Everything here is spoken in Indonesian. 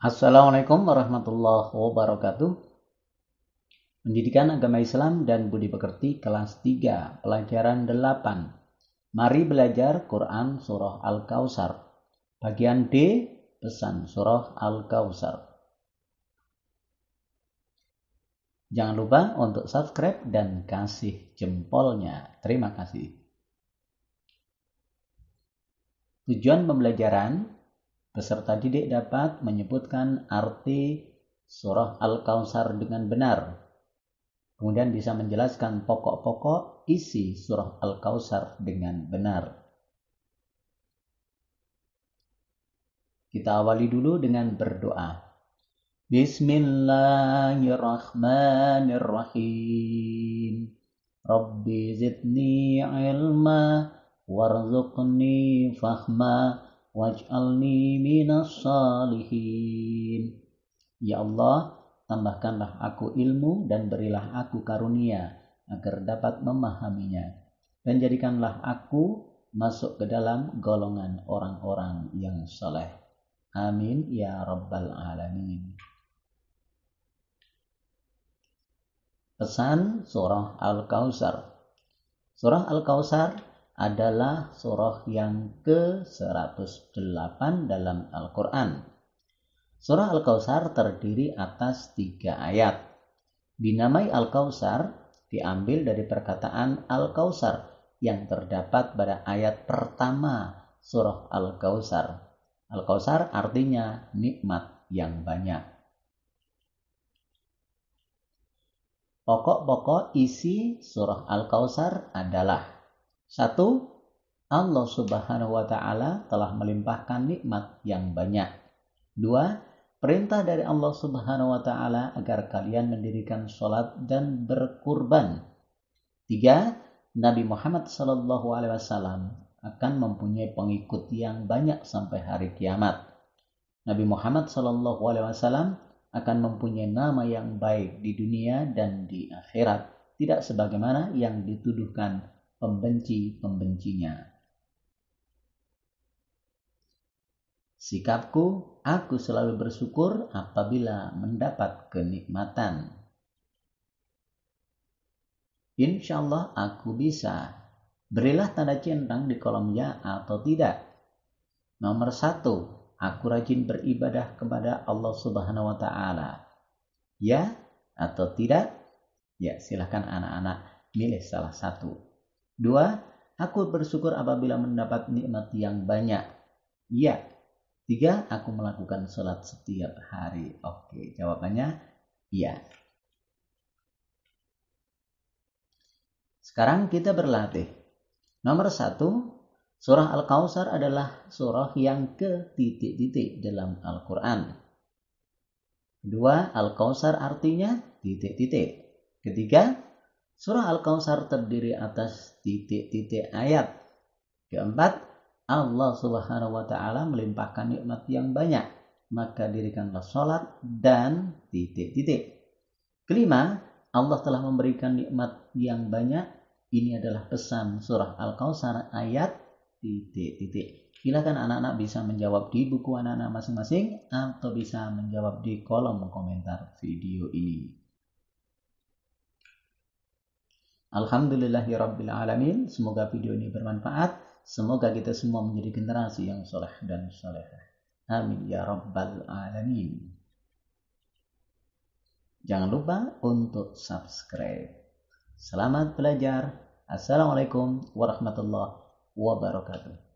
Assalamualaikum warahmatullahi wabarakatuh. Pendidikan Agama Islam dan Budi Pekerti kelas 3, pelajaran 8. Mari belajar Quran Surah Al-Kausar. Bagian D, pesan Surah Al-Kausar. Jangan lupa untuk subscribe dan kasih jempolnya. Terima kasih. Tujuan pembelajaran Peserta didik dapat menyebutkan arti surah Al-Kausar dengan benar. Kemudian bisa menjelaskan pokok-pokok isi surah Al-Kausar dengan benar. Kita awali dulu dengan berdoa. Bismillahirrahmanirrahim. Rabbi zidni ilma warzuqni fahma waj'alni minas salihin. Ya Allah, tambahkanlah aku ilmu dan berilah aku karunia agar dapat memahaminya. Dan jadikanlah aku masuk ke dalam golongan orang-orang yang saleh. Amin ya rabbal alamin. Pesan surah al kausar Surah al kausar adalah surah yang ke-108 dalam Al-Quran. Surah Al-Kausar terdiri atas tiga ayat. Dinamai Al-Kausar diambil dari perkataan Al-Kausar yang terdapat pada ayat pertama surah Al-Kausar. Al-Kausar artinya nikmat yang banyak. Pokok-pokok isi surah Al-Kausar adalah satu, Allah Subhanahu wa taala telah melimpahkan nikmat yang banyak. Dua, perintah dari Allah Subhanahu wa taala agar kalian mendirikan sholat dan berkurban. Tiga, Nabi Muhammad Sallallahu alaihi wasallam akan mempunyai pengikut yang banyak sampai hari kiamat. Nabi Muhammad Sallallahu alaihi wasallam akan mempunyai nama yang baik di dunia dan di akhirat, tidak sebagaimana yang dituduhkan pembenci-pembencinya. Sikapku, aku selalu bersyukur apabila mendapat kenikmatan. Insya Allah aku bisa. Berilah tanda centang di kolom ya atau tidak. Nomor satu, aku rajin beribadah kepada Allah Subhanahu wa Ta'ala. Ya atau tidak? Ya, silahkan anak-anak milih salah satu. Dua, aku bersyukur apabila mendapat nikmat yang banyak. Iya. Tiga, aku melakukan sholat setiap hari. Oke, jawabannya iya. Sekarang kita berlatih. Nomor satu, surah Al-Kausar adalah surah yang ke titik-titik dalam Al-Quran. Dua, Al-Kausar artinya titik-titik. Ketiga, Surah Al-Kausar terdiri atas titik-titik ayat. Keempat, Allah Subhanahu wa taala melimpahkan nikmat yang banyak, maka dirikanlah salat dan titik-titik. Kelima, Allah telah memberikan nikmat yang banyak. Ini adalah pesan surah Al-Kausar ayat titik-titik. Silakan anak-anak bisa menjawab di buku anak-anak masing-masing atau bisa menjawab di kolom komentar video ini. Alhamdulillahirrabbilalamin. Semoga video ini bermanfaat. Semoga kita semua menjadi generasi yang soleh dan solehah. Amin ya rabbal alamin. Jangan lupa untuk subscribe. Selamat belajar. Assalamualaikum warahmatullahi wabarakatuh.